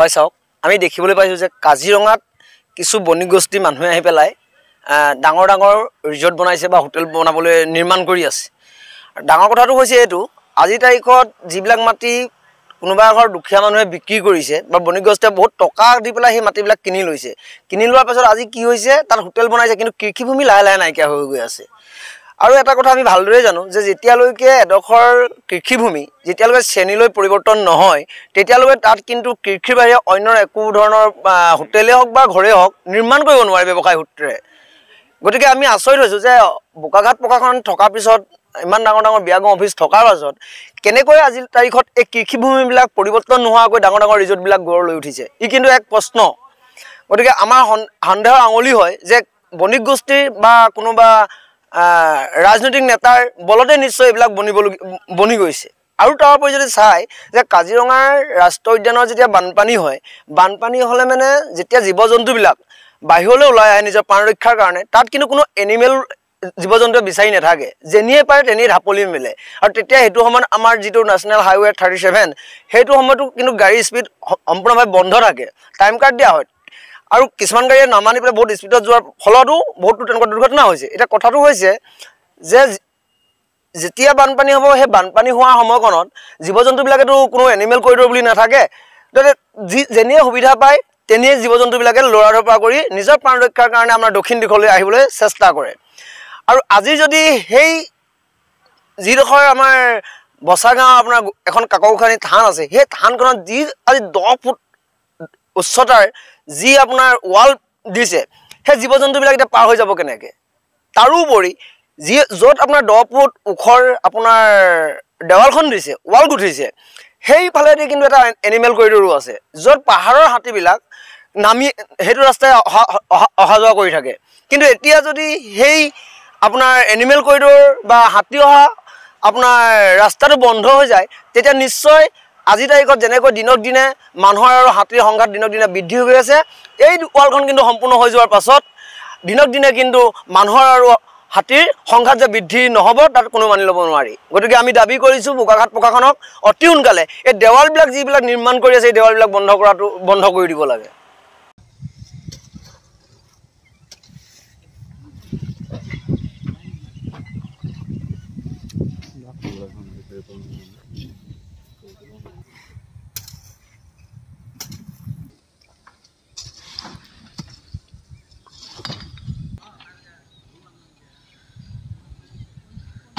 হয় চাওক আমি দেখিবলৈ পাইছোঁ যে কাজিৰঙাত কিছু বনিগোষ্ঠী মানুহে আহি পেলাই ডাঙৰ ডাঙৰ ৰিজৰ্ট বনাইছে বা হোটেল বনাবলৈ নিৰ্মাণ কৰি আছে ডাঙৰ কথাটো হৈছে এইটো আজিৰ তাৰিখত যিবিলাক মাটি কোনোবা এঘৰ দুখীয়া মানুহে বিক্ৰী কৰিছে বা বনিগোষ্ঠীয়ে বহুত টকা দি পেলাই সেই মাটিবিলাক কিনি লৈছে কিনি লোৱাৰ পাছত আজি কি হৈছে তাত হোটেল বনাইছে কিন্তু কৃষিভূমি লাহে লাহে নাইকিয়া হৈ গৈ আছে আৰু এটা কথা আমি ভালদৰে জানো যে যেতিয়ালৈকে এডোখৰ কৃষিভূমি যেতিয়ালৈকে শ্ৰেণীলৈ পৰিৱৰ্তন নহয় তেতিয়ালৈকে তাত কিন্তু কৃষিৰ বাহিৰে অন্য একো ধৰণৰ হোটেলেই হওক বা ঘৰে হওক নিৰ্মাণ কৰিব নোৱাৰে ব্যৱসায় সূত্ৰে গতিকে আমি আচৰিত হৈছোঁ যে বোকাঘাট প্ৰকাশন থকাৰ পিছত ইমান ডাঙৰ ডাঙৰ বিয়া গাঁও অফিচ থকাৰ পাছত কেনেকৈ আজিৰ তাৰিখত এই কৃষিভূমিবিলাক পৰিৱৰ্তন নোহোৱাকৈ ডাঙৰ ডাঙৰ ৰিজৰ্টবিলাক গঢ় লৈ উঠিছে ই কিন্তু এক প্ৰশ্ন গতিকে আমাৰ সন্দেহৰ আঙুলি হয় যে বণিক গোষ্ঠীৰ বা কোনোবা ৰাজনৈতিক নেতাৰ বলতে নিশ্চয় এইবিলাক বনিবলগীয়া বনি গৈছে আৰু তাৰ উপৰি যদি চাই যে কাজিৰঙাৰ ৰাষ্ট্ৰীয় উদ্যানৰ যেতিয়া বানপানী হয় বানপানী হ'লে মানে যেতিয়া জীৱ জন্তুবিলাক বাহিৰলৈ ওলাই আহে নিজৰ প্ৰাণ ৰক্ষাৰ কাৰণে তাত কিন্তু কোনো এনিমেল জীৱ জন্তুৱে বিচাৰি নাথাকে যেনিয়ে পাৰে তেনেই ঢাপলি মেলে আৰু তেতিয়া সেইটো সময়ত আমাৰ যিটো নেশ্যনেল হাইৱে থাৰ্টি ছেভেন সেইটো সময়তো কিন্তু গাড়ীৰ স্পীড সম্পূৰ্ণভাৱে বন্ধ থাকে টাইম কাৰ্ড দিয়া হয় আৰু কিছুমান গাড়ীয়ে নামানি পেলাই বহুত স্পীডত যোৱাৰ ফলতো বহুতো তেনেকুৱা দুৰ্ঘটনা হৈছে এতিয়া কথাটো হৈছে যে যেতিয়া বানপানী হ'ব সেই বানপানী হোৱা সময়কণত জীৱ জন্তুবিলাকেতো কোনো এনিমেল কৰিডৰ বুলি নাথাকে গতিকে যি যেনিয়ে সুবিধা পায় তেনিয়ে জীৱ জন্তুবিলাকে লৰাধৰ পৰা কৰি নিজৰ প্ৰাণ ৰক্ষাৰ কাৰণে আমাৰ দক্ষিণ দিশলৈ আহিবলৈ চেষ্টা কৰে আৰু আজি যদি সেই যিডোখৰ আমাৰ বচাগাঁও আপোনাৰ এখন কাকৌখানি থান আছে সেই থানখনত যি আজি দহ ফুট উচ্চতাৰ যি আপোনাৰ ৱাল দিছে সেই জীৱ জন্তুবিলাক এতিয়া পাৰ হৈ যাব কেনেকৈ তাৰোপৰি যি য'ত আপোনাৰ দহ ফুট ওখৰ আপোনাৰ দেৱালখন দিছে ৱাল গুঠিছে সেইফালেদি কিন্তু এটা এনিমেল কৰিডৰো আছে য'ত পাহাৰৰ হাতীবিলাক নামি সেইটো ৰাস্তাই অহা অহা যোৱা কৰি থাকে কিন্তু এতিয়া যদি সেই আপোনাৰ এনিমেল কৰিডৰ বা হাতী অহা আপোনাৰ ৰাস্তাটো বন্ধ হৈ যায় তেতিয়া নিশ্চয় আজি তাৰিখত যেনেকৈ দিনক দিনে মানুহৰ আৰু হাতীৰ সংঘাত দিনক দিনে বৃদ্ধি হৈ আছে এই ওয়ালখন কিন্তু সম্পূৰ্ণ হৈ যোৱাৰ পাছত দিনক দিনে কিন্তু মানুহৰ আৰু হাতীৰ সংঘাত যে বৃদ্ধি নহব তাত কোনো মানি ল'ব নোৱাৰি গতিকে আমি দাবী কৰিছোঁ বোকাঘাট প্ৰশাসনক অতি সোনকালে এই দেৱালবিলাক যিবিলাক নিৰ্মাণ কৰি আছে এই দেৱালবিলাক বন্ধ কৰাটো বন্ধ কৰি দিব লাগে